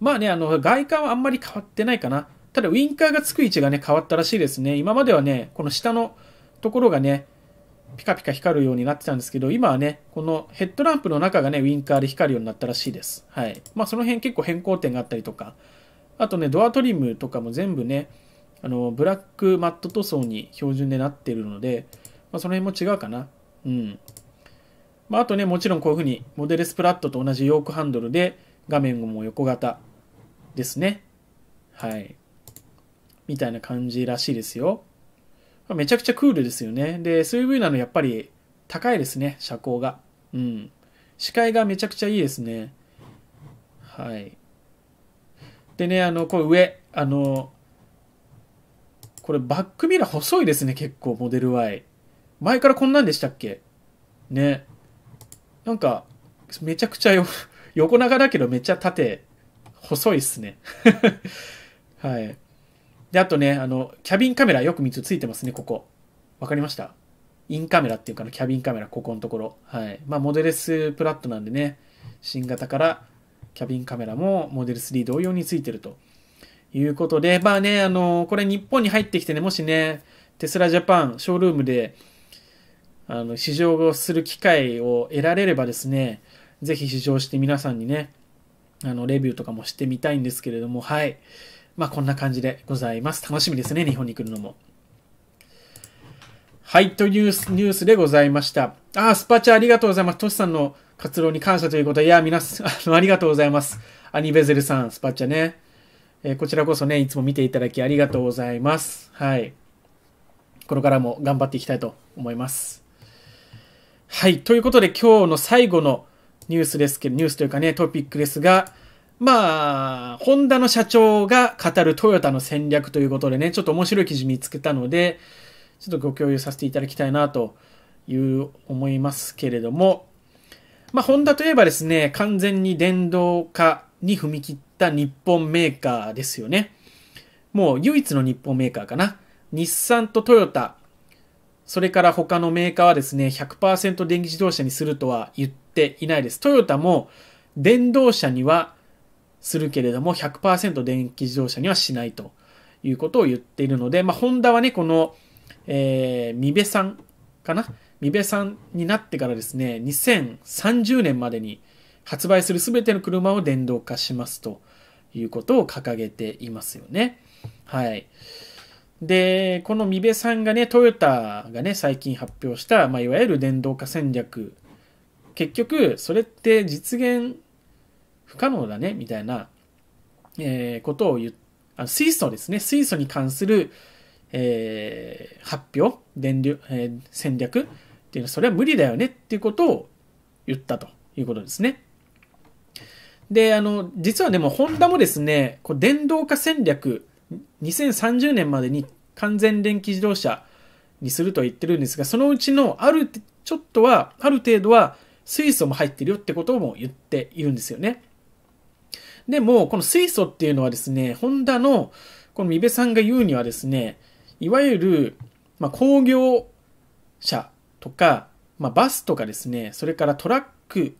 まあね、あの、外観はあんまり変わってないかな。ただウィンカーがつく位置がね、変わったらしいですね。今まではね、この下のところがね、ピカピカ光るようになってたんですけど、今はね、このヘッドランプの中がね、ウィンカーで光るようになったらしいです。はい。まあその辺結構変更点があったりとか、あとね、ドアトリムとかも全部ね、あの、ブラックマット塗装に標準でなってるので、まあその辺も違うかな。うん。まああとね、もちろんこういう風にモデルスプラットと同じヨークハンドルで画面も横型ですね。はい。みたいな感じらしいですよ。めちゃくちゃクールですよね。で、SUV なのやっぱり高いですね、車高が。うん。視界がめちゃくちゃいいですね。はい。でね、あの、これ上、あの、これバックミラー細いですね、結構、モデル Y。前からこんなんでしたっけね。なんか、めちゃくちゃ 横長だけどめっちゃ縦、細いっすね。はい。で、あとね、あの、キャビンカメラよく3つついてますね、ここ。わかりましたインカメラっていうかな、キャビンカメラ、ここのところ。はい。まあ、モデルスプラットなんでね、新型からキャビンカメラもモデル3同様についてるということで、まあね、あの、これ日本に入ってきてね、もしね、テスラジャパンショールームで、あの、試乗をする機会を得られればですね、ぜひ試乗して皆さんにね、あの、レビューとかもしてみたいんですけれども、はい。まあこんな感じでございます。楽しみですね、日本に来るのも。はい、というニュースでございました。あ、スパチャありがとうございます。トシさんの活動に感謝ということで、いや、皆さん、あの、ありがとうございます。アニベゼルさん、スパチャね。えー、こちらこそね、いつも見ていただきありがとうございます。はい。これからも頑張っていきたいと思います。はい。ということで、今日の最後のニュースですけど、ニュースというかね、トピックですが、まあ、ホンダの社長が語るトヨタの戦略ということでね、ちょっと面白い記事見つけたので、ちょっとご共有させていただきたいなという思いますけれども、まあ、ホンダといえばですね、完全に電動化に踏み切った日本メーカーですよね。もう唯一の日本メーカーかな。日産とトヨタ、それから他のメーカーはですね、100%電気自動車にするとは言っていないです。トヨタも電動車にはするけれども100%電気自動車にはしないということを言っているので、まあ、ホンダはね、この、えー、三部さんかな三部さんになってからですね、2030年までに発売する全ての車を電動化しますということを掲げていますよね。はい。で、この三部さんがね、トヨタがね、最近発表した、まあ、いわゆる電動化戦略。結局、それって実現不可能だね、みたいな、えー、ことを言っあ水素ですね、水素に関する、えー、発表、電流、えー、戦略っていうのは、それは無理だよねっていうことを言ったということですね。で、あの、実はでもホンダもですね、こう電動化戦略、2030年までに完全電気自動車にすると言ってるんですが、そのうちのある、ちょっとは、ある程度は水素も入ってるよってことも言っているんですよね。でも、この水素っていうのはですね、ホンダの、この三部さんが言うにはですね、いわゆる、まあ、工業車とか、まあ、バスとかですね、それからトラック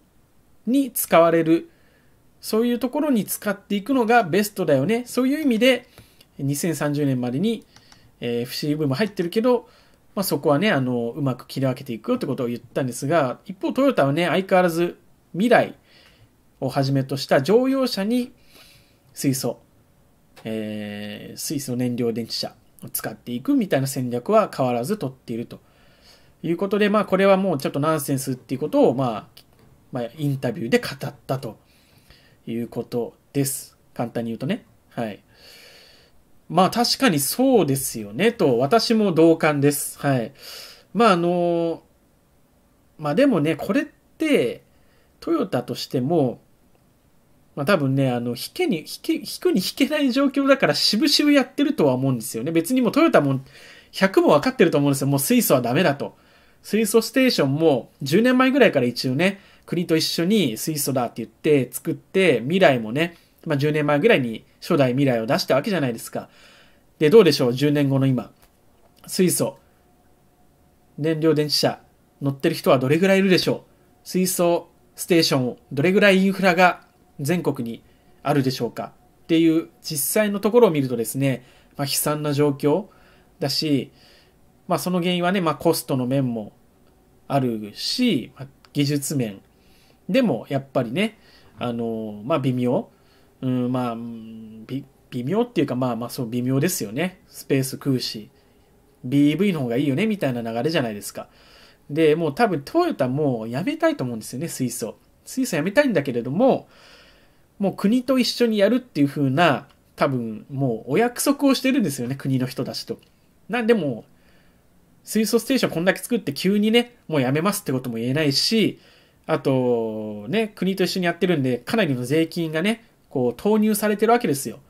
に使われる、そういうところに使っていくのがベストだよね。そういう意味で、2030年までに、えー、FCV も入ってるけど、まあ、そこはね、あの、うまく切り分けていくよってことを言ったんですが、一方トヨタはね、相変わらず未来、をはじめとした乗用車に水素、えー、水素燃料電池車を使っていくみたいな戦略は変わらず取っているということで、まあこれはもうちょっとナンセンスっていうことを、まあ、まあ、インタビューで語ったということです。簡単に言うとね。はい。まあ確かにそうですよねと、私も同感です。はい。まああの、まあでもね、これって、トヨタとしても、まあ、多分ね、あの、引けに、引け、引くに引けない状況だから、渋々やってるとは思うんですよね。別にもうトヨタも100も分かってると思うんですよ。もう水素はダメだと。水素ステーションも10年前ぐらいから一応ね、国と一緒に水素だって言って作って、未来もね、まあ、10年前ぐらいに初代未来を出したわけじゃないですか。で、どうでしょう ?10 年後の今。水素、燃料電池車、乗ってる人はどれぐらいいるでしょう水素ステーションをどれぐらいインフラが全国にあるでしょうかっていう実際のところを見るとですね、まあ、悲惨な状況だし、まあ、その原因はね、まあ、コストの面もあるし、まあ、技術面でもやっぱりね、あのまあ、微妙、うん、まあ微妙っていうか、まあ、まあそう微妙ですよねスペース空うし BEV の方がいいよねみたいな流れじゃないですかでもう多分トヨタもうやめたいと思うんですよね水素水素やめたいんだけれどももう国と一緒にやるっていう風な、多分もうお約束をしてるんですよね、国の人たちと。なんでも水素ステーションこんだけ作って急にね、もうやめますってことも言えないし、あと、ね、国と一緒にやってるんで、かなりの税金がね、こう投入されてるわけですよ。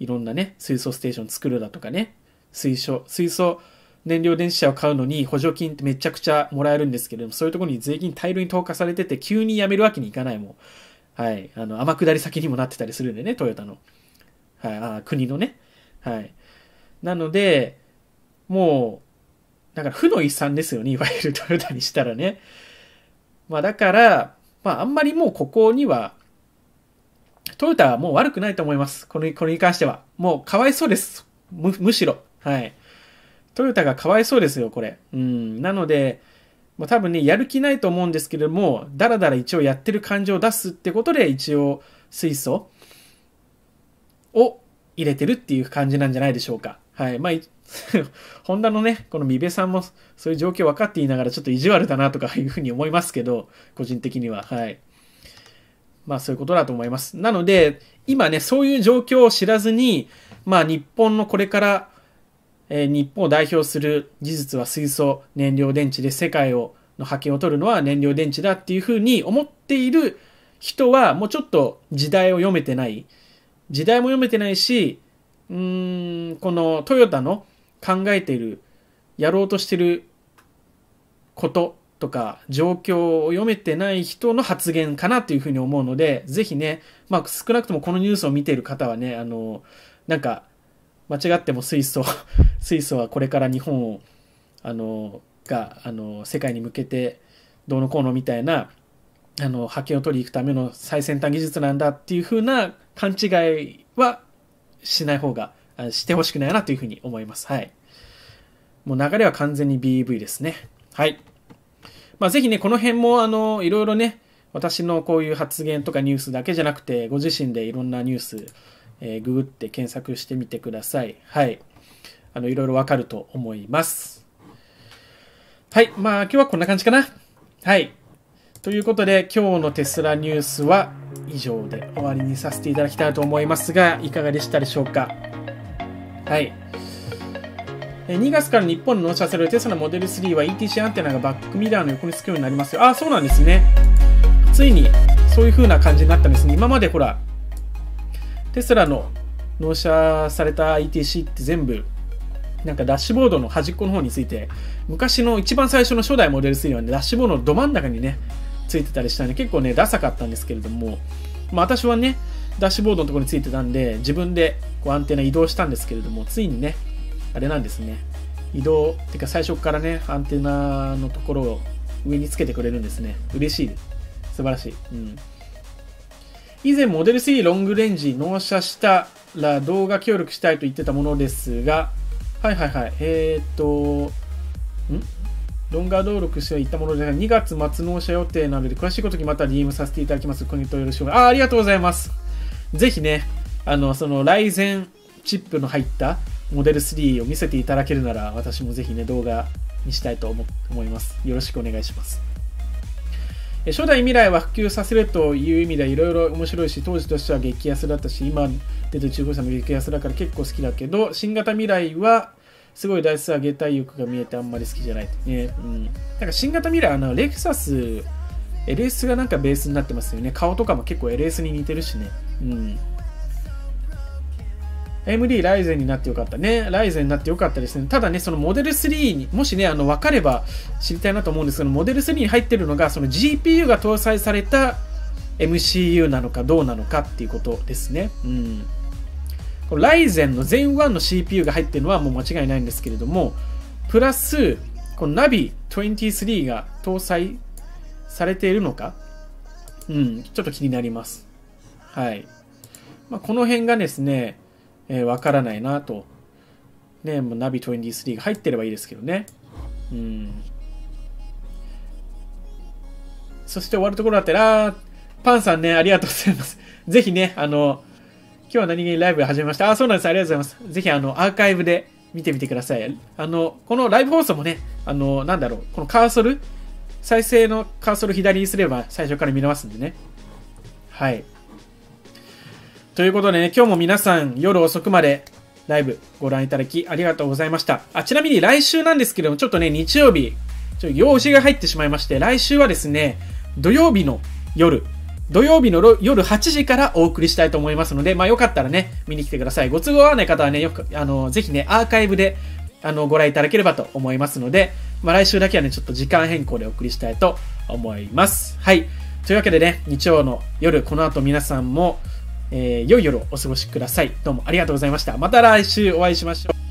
いろんなね、水素ステーション作るだとかね、水素、水素燃料電子車を買うのに補助金ってめちゃくちゃもらえるんですけれども、そういうところに税金大量に投下されてて、急にやめるわけにいかないもん。はい、あの、天下り先にもなってたりするんでね、トヨタの。はい、あ国のね。はい。なので、もう、だから負の遺産ですよね、いわゆる トヨタにしたらね。まあだから、まああんまりもうここには、トヨタはもう悪くないと思います。この、これに関しては。もうかわいそうです。む、むしろ。はい。トヨタがかわいそうですよ、これ。うん。なので、まあ、多分ね、やる気ないと思うんですけれども、だらだら一応やってる感じを出すってことで、一応水素を入れてるっていう感じなんじゃないでしょうか。はい。まあ、ホンダのね、この三ベさんもそういう状況分かっていながらちょっと意地悪だなとかいうふうに思いますけど、個人的には。はい。まあそういうことだと思います。なので、今ね、そういう状況を知らずに、まあ日本のこれからえー、日本を代表する技術は水素燃料電池で世界をの覇権を取るのは燃料電池だっていうふうに思っている人はもうちょっと時代を読めてない時代も読めてないしうーんこのトヨタの考えているやろうとしてることとか状況を読めてない人の発言かなというふうに思うので、ぜひね、まあ少なくともこのニュースを見ている方はね、あの、なんか間違っても水素、水 素はこれから日本を、あの、が、あの、世界に向けてどうのこうのみたいな、あの、覇権を取りに行くための最先端技術なんだっていうふうな勘違いはしない方が、してほしくないなというふうに思います。はい。もう流れは完全に BEV ですね。はい。まあ、ぜひね、この辺も、あの、いろいろね、私のこういう発言とかニュースだけじゃなくて、ご自身でいろんなニュース、えー、ググって検索してみてください。はい。あの、いろいろわかると思います。はい。まあ、今日はこんな感じかな。はい。ということで、今日のテスラニュースは以上で終わりにさせていただきたいと思いますが、いかがでしたでしょうか。はい。2月から日本に納車されるテスラモデル3は ETC アンテナがバックミラーの横につくようになりますよ。あ、そうなんですね。ついにそういう風な感じになったんですね。今までほら、テスラの納車された ETC って全部なんかダッシュボードの端っこの方について昔の一番最初の初代モデル3は、ね、ダッシュボードのど真ん中にねついてたりしたんで結構ねダサかったんですけれども、まあ、私はねダッシュボードのところについてたんで自分でこうアンテナ移動したんですけれどもついにねあれなんですね移動てか最初からねアンテナのところを上につけてくれるんですね嬉しい素晴らしい、うん、以前モデル3ロングレンジ納車したら動画協力したいと言ってたものですが、はいはいはい、えー、っと、んロンガー登録していったものですが、2月末納車予定なので、詳しいことにまた DM させていただきます。コメントよろしくお願いします。あ、ありがとうございます。ぜひね、あの、その、ライゼンチップの入ったモデル3を見せていただけるなら、私もぜひね、動画にしたいと思います。よろしくお願いします。初代未来は普及させるという意味ではいろいろ面白いし当時としては激安だったし今出てる中古車も激安だから結構好きだけど新型未来はすごい台数上げたい欲が見えてあんまり好きじゃない、ねうん、なんか新型未来あのレクサス LS がなんかベースになってますよね顔とかも結構 LS に似てるしねうん AMD ライゼンになってよかったね。ライゼンになってよかったですね。ただね、そのモデル3に、もしね、あの、分かれば知りたいなと思うんですけど、モデル3に入ってるのが、その GPU が搭載された MCU なのかどうなのかっていうことですね。うん。このライゼンの全1の CPU が入ってるのはもう間違いないんですけれども、プラス、このナビ23が搭載されているのか、うん、ちょっと気になります。はい。まあ、この辺がですね、えー、わからないなと。ね、もうナビ23が入ってればいいですけどね。うん。そして終わるところだったら、パンさんね、ありがとうございます。ぜひね、あの、今日は何気にライブ始めました。あ、そうなんです。ありがとうございます。ぜひ、あの、アーカイブで見てみてください。あの、このライブ放送もね、あの、なんだろう、このカーソル、再生のカーソル左にすれば最初から見れますんでね。はい。ということでね、今日も皆さん夜遅くまでライブご覧いただきありがとうございました。あ、ちなみに来週なんですけども、ちょっとね、日曜日、ちょっと用事が入ってしまいまして、来週はですね、土曜日の夜、土曜日の夜8時からお送りしたいと思いますので、まあよかったらね、見に来てください。ご都合合わない方はね、よく、あの、ぜひね、アーカイブで、あの、ご覧いただければと思いますので、まあ来週だけはね、ちょっと時間変更でお送りしたいと思います。はい。というわけでね、日曜の夜、この後皆さんも、えー、良い夜をお過ごしください。どうもありがとうございました。また来週お会いしましょう。